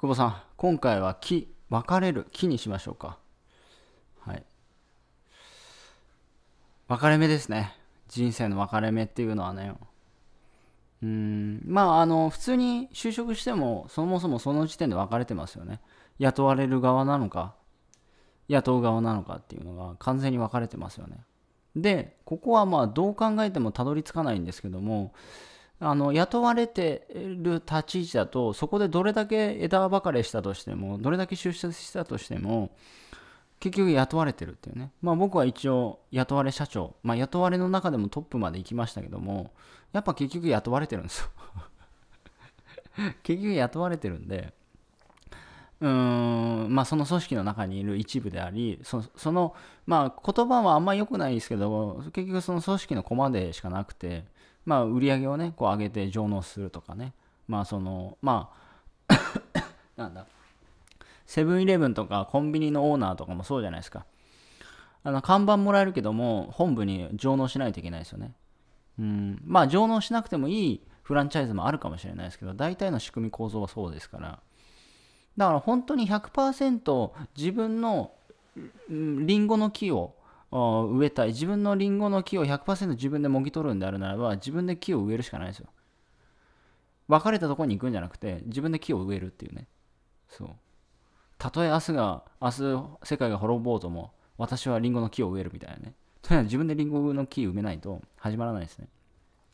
久保さん、今回は木、分かれる、木にしましょうか。はい。分かれ目ですね。人生の分かれ目っていうのはね。うん、まあ、あの、普通に就職しても、そもそもその時点で分かれてますよね。雇われる側なのか、雇う側なのかっていうのが完全に分かれてますよね。で、ここはまあどう考えてもたどり着かないんですけども、あの雇われてる立ち位置だとそこでどれだけ枝分かれしたとしてもどれだけ出世したとしても結局雇われてるっていうね、まあ、僕は一応雇われ社長、まあ、雇われの中でもトップまで行きましたけどもやっぱ結局雇われてるんですよ 結局雇われてるんでうーんまあ、その組織の中にいる一部でありその、まあ、言葉はあんま良くないですけど結局その組織の駒でしかなくてまあ、売り上げをねこう上げて上納するとかねまあそのまあ なんだセブンイレブンとかコンビニのオーナーとかもそうじゃないですかあの看板もらえるけども本部に上納しないといけないですよねうんまあ上納しなくてもいいフランチャイズもあるかもしれないですけど大体の仕組み構造はそうですからだから本当に100%自分のりんごの木を植えたい自分のリンゴの木を100%自分でもぎ取るんであるならば自分で木を植えるしかないですよ別れたとこに行くんじゃなくて自分で木を植えるっていうねそうたとえ明日が明日世界が滅ぼうとも私はリンゴの木を植えるみたいなねとにかく自分でリンゴの木を埋めないと始まらないですね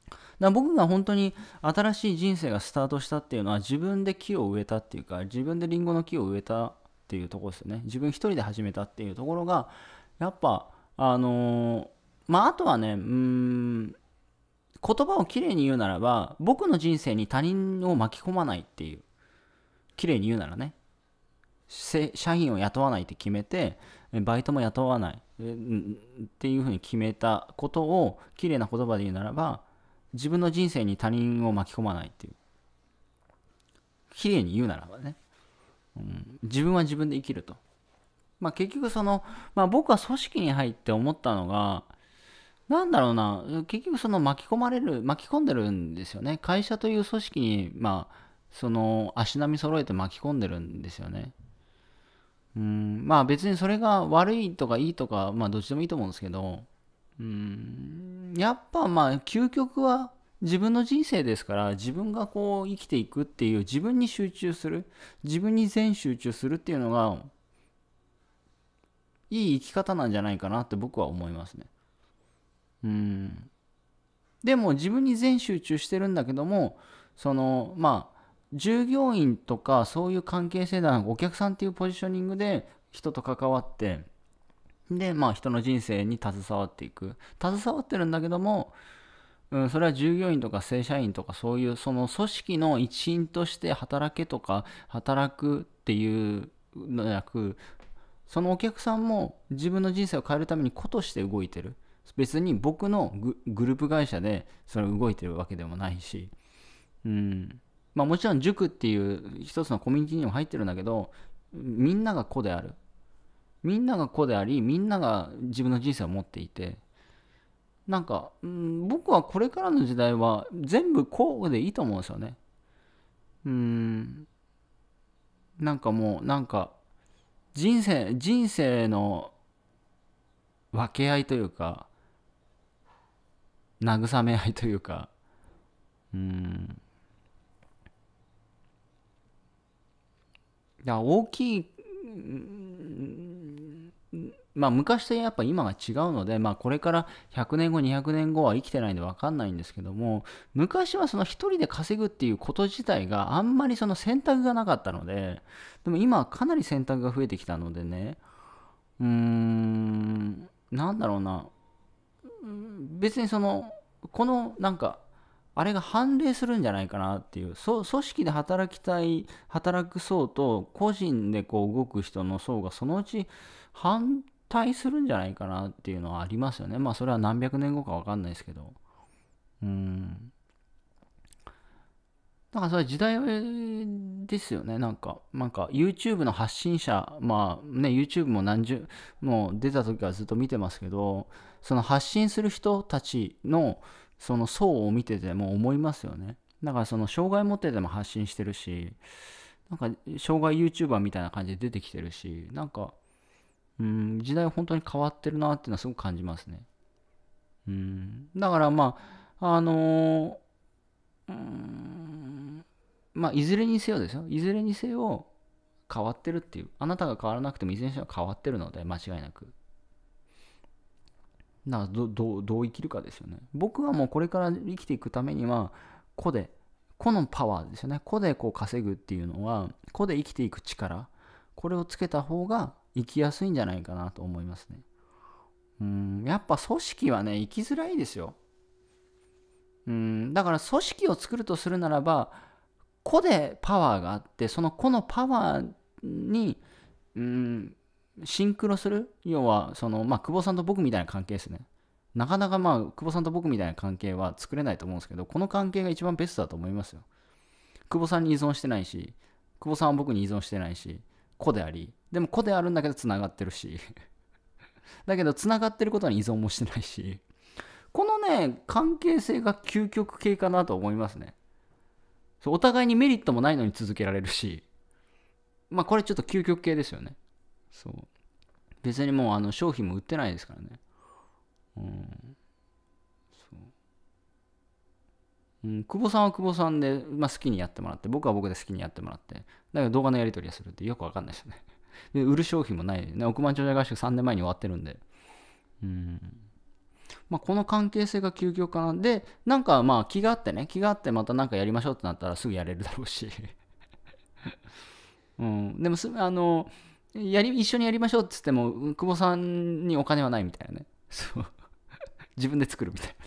だから僕が本当に新しい人生がスタートしたっていうのは自分で木を植えたっていうか自分でリンゴの木を植えたっていうところですよね自分一人で始めたっていうところがやっぱあのー、まああとはねうん言葉をきれいに言うならば僕の人生に他人を巻き込まないっていうきれいに言うならね社員を雇わないって決めてバイトも雇わないっていうふうに決めたことをきれいな言葉で言うならば自分の人生に他人を巻き込まないっていうきれいに言うならばね、うん、自分は自分で生きるとまあ、結局その、まあ、僕は組織に入って思ったのがなんだろうな結局その巻き込まれる巻き込んでるんですよね会社という組織にまあその足並み揃えて巻き込んでるんですよねうんまあ別にそれが悪いとかいいとかまあどっちでもいいと思うんですけどうんやっぱまあ究極は自分の人生ですから自分がこう生きていくっていう自分に集中する自分に全集中するっていうのがいい生き方なんじゃないかなって僕は思いますね。うん。でも自分に全集中してるんだけども、その、まあ、従業員とかそういう関係性だお客さんっていうポジショニングで人と関わって、で、まあ人の人生に携わっていく。携わってるんだけども、うん、それは従業員とか正社員とかそういうその組織の一員として働けとか働くっていうのでゃなくそのお客さんも自分の人生を変えるために子として動いてる。別に僕のグループ会社でそれ動いてるわけでもないし、うん。まあもちろん塾っていう一つのコミュニティにも入ってるんだけど、みんなが子である。みんなが子であり、みんなが自分の人生を持っていて、なんか、うん、僕はこれからの時代は全部子でいいと思うんですよね。うん。なんかもう、なんか、人生人生の分け合いというか慰め合いというかうんだ大きいまあ、昔とやっぱ今が違うので、まあ、これから100年後、200年後は生きてないんで分かんないんですけども、昔はその一人で稼ぐっていうこと自体があんまりその選択がなかったので、でも今はかなり選択が増えてきたのでね、うーん、なんだろうな、別にその、このなんか、あれが判例するんじゃないかなっていう組織で働きたい働く層と個人でこう動く人の層がそのうち反退するんじゃないかなっていうのはありますよね。まあそれは何百年後か分かんないですけど。うん。だからそれ時代ですよね。なんか、なんか YouTube の発信者、まあね、YouTube も何十、もう出た時からずっと見てますけど、その発信する人たちのその層を見てても思いますよね。だからその障害持ってても発信してるし、なんか障害 YouTuber みたいな感じで出てきてるし、なんか、うん、時代本当に変わってるなっていうのはすごく感じますね。うん、だからまあ、あのー、うん、まあ、いずれにせよですよ。いずれにせよ変わってるっていう。あなたが変わらなくてもいずれにせよ変わってるので、間違いなく。だからど、どう、どう生きるかですよね。僕はもうこれから生きていくためには、個で、個のパワーですよね。個でこう稼ぐっていうのは、個で生きていく力、これをつけた方が生きやすいんじゃないかなと思いますね。うん、やっぱ組織はね、生きづらいですよ。うん、だから組織を作るとするならば、個でパワーがあって、その個のパワーに、うん、シンクロする要は、その、まあ、久保さんと僕みたいな関係ですね。なかなかまあ、久保さんと僕みたいな関係は作れないと思うんですけど、この関係が一番ベストだと思いますよ。久保さんに依存してないし、久保さんは僕に依存してないし、子でありでも個であるんだけどつながってるし だけどつながってることに依存もしてないしこのね関係性が究極系かなと思いますねそうお互いにメリットもないのに続けられるしまあこれちょっと究極系ですよねそう別にもうあの商品も売ってないですからねうんうん、久保さんは久保さんで、まあ、好きにやってもらって、僕は僕で好きにやってもらって、だけど動画のやり取りはするってよくわかんないですよね。で、売る商品もない。ね、億万長者合宿3年前に終わってるんで。うん。まあ、この関係性が究極かな。で、なんかまあ気があってね、気があってまた何かやりましょうってなったらすぐやれるだろうし。うん、でもす、あの、やり一緒にやりましょうって言っても、久保さんにお金はないみたいなね。そう。自分で作るみたいな。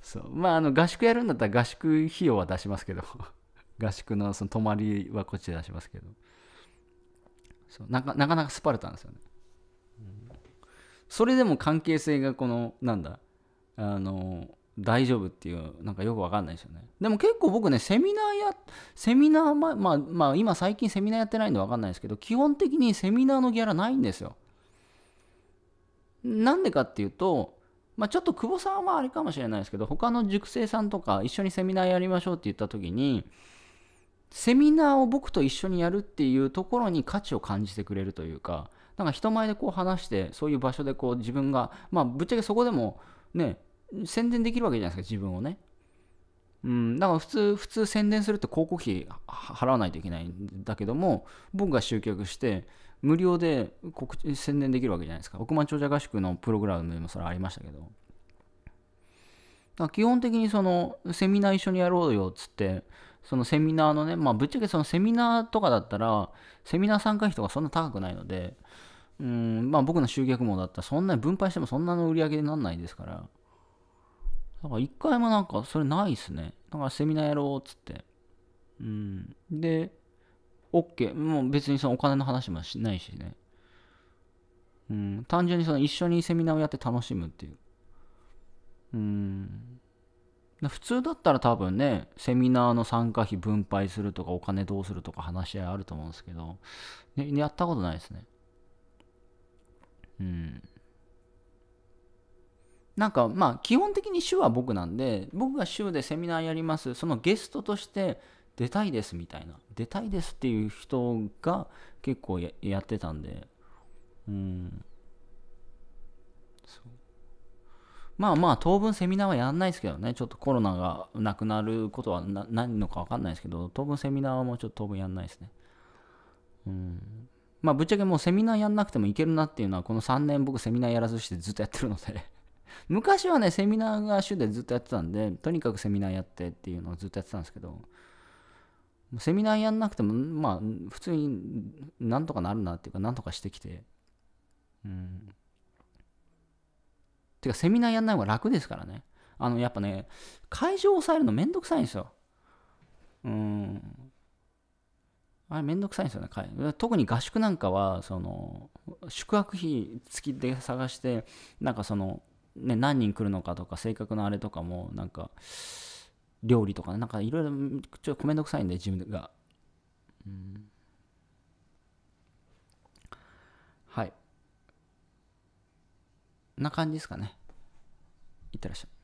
そうまああの合宿やるんだったら合宿費用は出しますけど 合宿のその泊まりはこっちで出しますけどそうなかなかスパルタなんですよね、それでも関係性がこのなんだあの大丈夫っていうなんかよくわかんないですよねでも結構僕ねセミナーやセミナーままあまあ今最近セミナーやってないんでわかんないですけど基本的にセミナーのギャラないんですよなんでかっていうとまあ、ちょっと久保さんはあれかもしれないですけど、他の塾生さんとか一緒にセミナーやりましょうって言った時に、セミナーを僕と一緒にやるっていうところに価値を感じてくれるというか、なんか人前でこう話して、そういう場所でこう自分が、まあぶっちゃけそこでもね、宣伝できるわけじゃないですか、自分をね。うん、だから普通、普通宣伝するって広告費払わないといけないんだけども、僕が集客して、無料で告知宣伝できるわけじゃないですか。億万長者合宿のプログラムでもそれありましたけど。だ基本的にその、セミナー一緒にやろうよっつって、そのセミナーのね、まあ、ぶっちゃけそのセミナーとかだったら、セミナー参加費とかそんな高くないので、うん、まあ僕の集客網だったら、そんなに分配してもそんなの売り上げにならないですから。なんか一回もなんかそれないっすね。だからセミナーやろうっつって。うん。で、OK。もう別にそのお金の話もしないしね。うん。単純にその一緒にセミナーをやって楽しむっていう。うん。普通だったら多分ね、セミナーの参加費分配するとか、お金どうするとか話し合いあると思うんですけど、ね、やったことないですね。うん。なんかまあ基本的に主は僕なんで僕が週でセミナーやりますそのゲストとして出たいですみたいな出たいですっていう人が結構やってたんでうんまあまあ当分セミナーはやらないですけどねちょっとコロナがなくなることはな何のか分かんないですけど当分セミナーはもうちょっと当分やんないですねうんまあぶっちゃけもうセミナーやんなくてもいけるなっていうのはこの3年僕セミナーやらずしてずっとやってるので昔はね、セミナーが主でずっとやってたんで、とにかくセミナーやってっていうのをずっとやってたんですけど、セミナーやんなくても、まあ、普通になんとかなるなっていうか、なんとかしてきて、うん。てか、セミナーやんない方が楽ですからね。あの、やっぱね、会場を抑えるのめんどくさいんですよ。うん。あれめんどくさいんですよね。特に合宿なんかは、その、宿泊費付きで探して、なんかその、ね、何人来るのかとか性格のあれとかもなんか料理とかなんかいろいろちょっとめんどくさいんで自分が、うん、はいな感じですかねいってらっしゃい